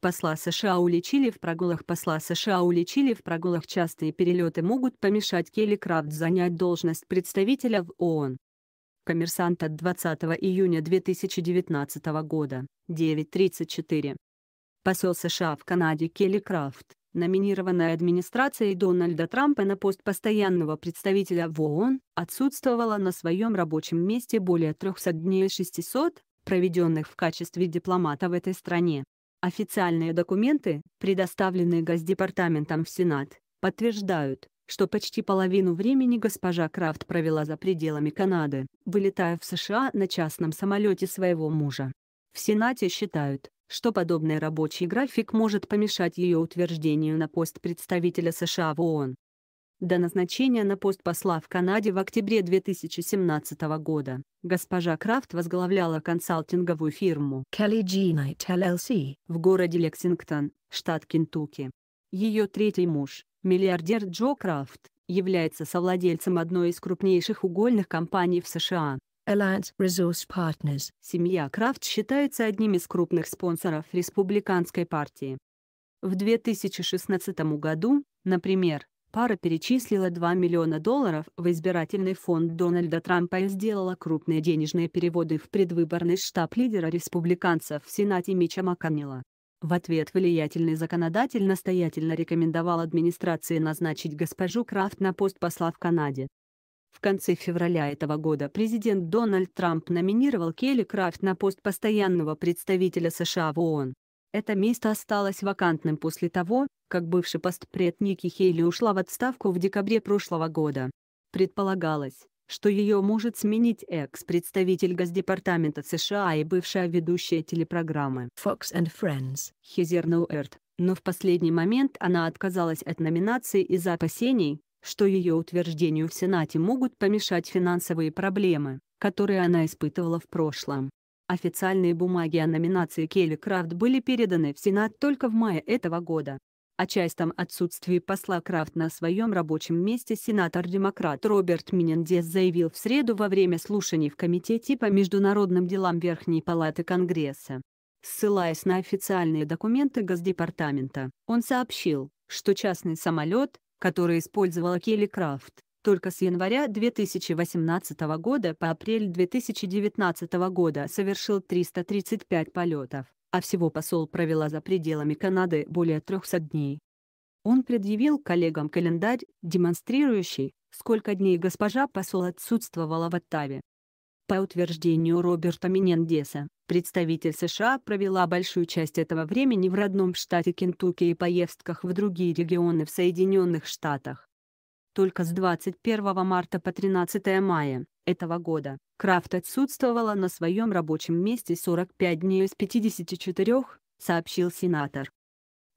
посла США уличили в прогулах посла США уличили в прогулах частые перелеты могут помешать Келли Крафт занять должность представителя в ООН. Коммерсант от 20 июня 2019 года, 9.34. Посол США в Канаде Келли Крафт, номинированная администрацией Дональда Трампа на пост постоянного представителя в ООН, отсутствовала на своем рабочем месте более 300 дней 600, проведенных в качестве дипломата в этой стране. Официальные документы, предоставленные Госдепартаментом в Сенат, подтверждают, что почти половину времени госпожа Крафт провела за пределами Канады, вылетая в США на частном самолете своего мужа. В Сенате считают, что подобный рабочий график может помешать ее утверждению на пост представителя США в ООН до назначения на пост посла в Канаде в октябре 2017 года. Госпожа Крафт возглавляла консалтинговую фирму Kelly G. Knight LLC в городе Лексингтон, штат Кентукки. Ее третий муж, миллиардер Джо Крафт, является совладельцем одной из крупнейших угольных компаний в США. Alliance Resource Partners. Семья Крафт считается одним из крупных спонсоров республиканской партии. В 2016 году, например, Пара перечислила 2 миллиона долларов в избирательный фонд Дональда Трампа и сделала крупные денежные переводы в предвыборный штаб лидера республиканцев в Сенате Мича Макконнелла. В ответ влиятельный законодатель настоятельно рекомендовал администрации назначить госпожу Крафт на пост посла в Канаде. В конце февраля этого года президент Дональд Трамп номинировал Келли Крафт на пост постоянного представителя США в ООН. Это место осталось вакантным после того, как бывший постпред Ники Хейли ушла в отставку в декабре прошлого года. Предполагалось, что ее может сменить экс-представитель Госдепартамента США и бывшая ведущая телепрограммы Fox and Friends Хизер Ноуэрт, но в последний момент она отказалась от номинации из-за опасений, что ее утверждению в Сенате могут помешать финансовые проблемы, которые она испытывала в прошлом. Официальные бумаги о номинации Келли Крафт были переданы в Сенат только в мае этого года. О а частом отсутствии посла Крафт на своем рабочем месте сенатор-демократ Роберт Минендес заявил в среду во время слушаний в Комитете по международным делам Верхней Палаты Конгресса. Ссылаясь на официальные документы Госдепартамента, он сообщил, что частный самолет, который использовала Келли Крафт, только с января 2018 года по апрель 2019 года совершил 335 полетов, а всего посол провела за пределами Канады более 300 дней. Он предъявил коллегам календарь, демонстрирующий, сколько дней госпожа посол отсутствовала в Оттаве. По утверждению Роберта Менендеса, представитель США провела большую часть этого времени в родном штате Кентукки и поездках в другие регионы в Соединенных Штатах только с 21 марта по 13 мая этого года. Крафт отсутствовала на своем рабочем месте 45 дней из 54, сообщил сенатор.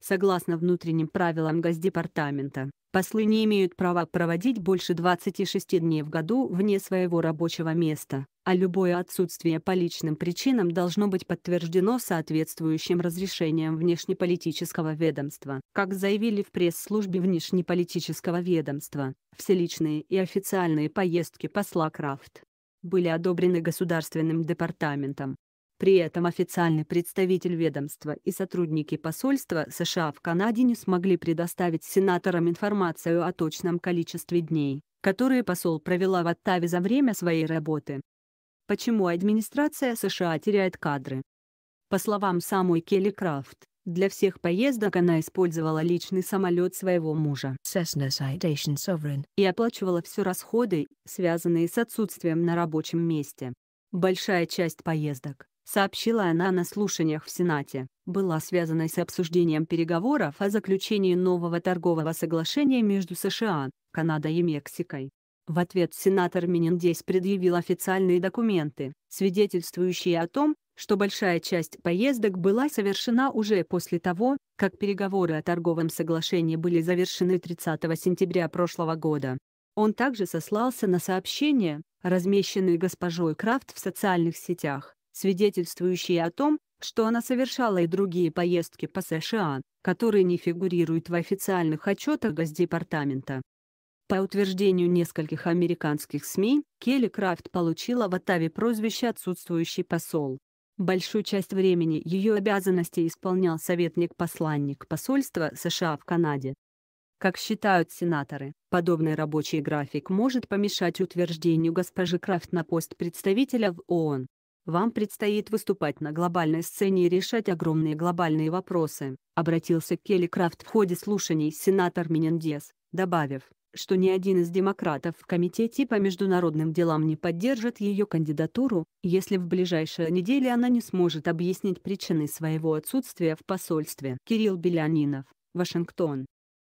Согласно внутренним правилам Госдепартамента, послы не имеют права проводить больше 26 дней в году вне своего рабочего места, а любое отсутствие по личным причинам должно быть подтверждено соответствующим разрешением внешнеполитического ведомства. Как заявили в пресс-службе внешнеполитического ведомства, все личные и официальные поездки посла Крафт были одобрены Государственным департаментом. При этом официальный представитель ведомства и сотрудники посольства США в Канаде не смогли предоставить сенаторам информацию о точном количестве дней, которые посол провела в Оттаве за время своей работы. Почему администрация США теряет кадры? По словам самой Келли Крафт, для всех поездок она использовала личный самолет своего мужа и оплачивала все расходы, связанные с отсутствием на рабочем месте. Большая часть поездок, сообщила она на слушаниях в Сенате, была связана с обсуждением переговоров о заключении нового торгового соглашения между США, Канадой и Мексикой. В ответ сенатор Мениндейс предъявил официальные документы, свидетельствующие о том, что большая часть поездок была совершена уже после того, как переговоры о торговом соглашении были завершены 30 сентября прошлого года. Он также сослался на сообщения, размещенные госпожой Крафт в социальных сетях, свидетельствующие о том, что она совершала и другие поездки по США, которые не фигурируют в официальных отчетах Госдепартамента. По утверждению нескольких американских СМИ, Келли Крафт получила в Оттаве прозвище «отсутствующий посол». Большую часть времени ее обязанности исполнял советник-посланник посольства США в Канаде. Как считают сенаторы, подобный рабочий график может помешать утверждению госпожи Крафт на пост представителя в ООН. Вам предстоит выступать на глобальной сцене и решать огромные глобальные вопросы», обратился Келли Крафт в ходе слушаний сенатор Менендес, добавив, что ни один из демократов в Комитете по международным делам не поддержит ее кандидатуру, если в ближайшие недели она не сможет объяснить причины своего отсутствия в посольстве. Кирилл Белянинов, Вашингтон.